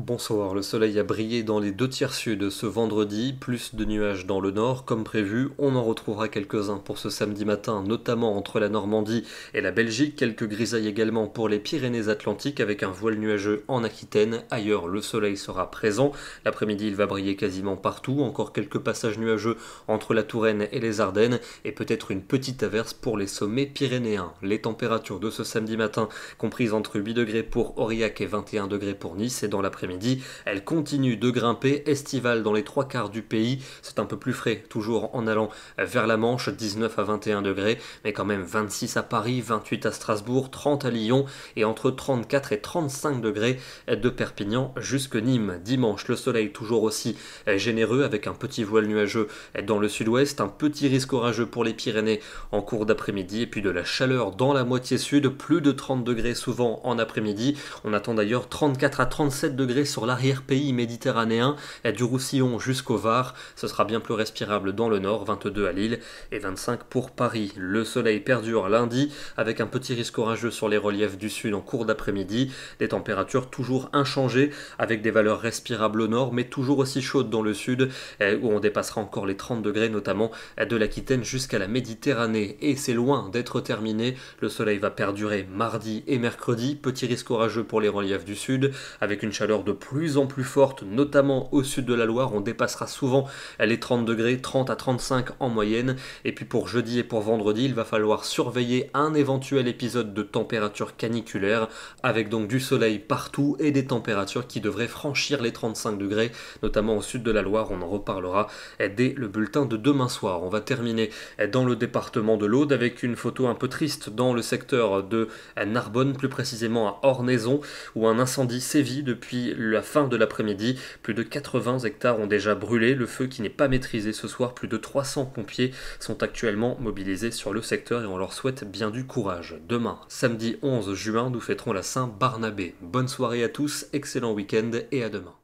Bonsoir, le soleil a brillé dans les deux tiers sud ce vendredi, plus de nuages dans le nord comme prévu, on en retrouvera quelques-uns pour ce samedi matin, notamment entre la Normandie et la Belgique, quelques grisailles également pour les Pyrénées-Atlantiques avec un voile nuageux en Aquitaine, ailleurs le soleil sera présent, l'après-midi il va briller quasiment partout, encore quelques passages nuageux entre la Touraine et les Ardennes et peut-être une petite averse pour les sommets pyrénéens. Les températures de ce samedi matin comprises entre 8 degrés pour Aurillac et 21 degrés pour Nice et dans laprès midi Elle continue de grimper, estivale dans les trois quarts du pays. C'est un peu plus frais, toujours en allant vers la Manche, 19 à 21 degrés, mais quand même 26 à Paris, 28 à Strasbourg, 30 à Lyon et entre 34 et 35 degrés de Perpignan jusque Nîmes. Dimanche, le soleil toujours aussi généreux avec un petit voile nuageux dans le sud-ouest, un petit risque orageux pour les Pyrénées en cours d'après-midi et puis de la chaleur dans la moitié sud, plus de 30 degrés souvent en après-midi. On attend d'ailleurs 34 à 37 degrés sur l'arrière-pays méditerranéen et du Roussillon jusqu'au Var. Ce sera bien plus respirable dans le nord, 22 à Lille et 25 pour Paris. Le soleil perdure lundi avec un petit risque orageux sur les reliefs du sud en cours d'après-midi. Des températures toujours inchangées avec des valeurs respirables au nord mais toujours aussi chaudes dans le sud où on dépassera encore les 30 degrés notamment de l'Aquitaine jusqu'à la Méditerranée. Et c'est loin d'être terminé. Le soleil va perdurer mardi et mercredi. Petit risque orageux pour les reliefs du sud avec une chaleur plus en plus forte, notamment au sud de la Loire. On dépassera souvent les 30 degrés, 30 à 35 en moyenne. Et puis pour jeudi et pour vendredi, il va falloir surveiller un éventuel épisode de température caniculaire, avec donc du soleil partout et des températures qui devraient franchir les 35 degrés, notamment au sud de la Loire. On en reparlera dès le bulletin de demain soir. On va terminer dans le département de l'Aude avec une photo un peu triste dans le secteur de Narbonne, plus précisément à Ornaison, où un incendie sévit depuis la fin de l'après-midi. Plus de 80 hectares ont déjà brûlé. Le feu qui n'est pas maîtrisé ce soir, plus de 300 pompiers sont actuellement mobilisés sur le secteur et on leur souhaite bien du courage. Demain, samedi 11 juin, nous fêterons la Saint-Barnabé. Bonne soirée à tous, excellent week-end et à demain.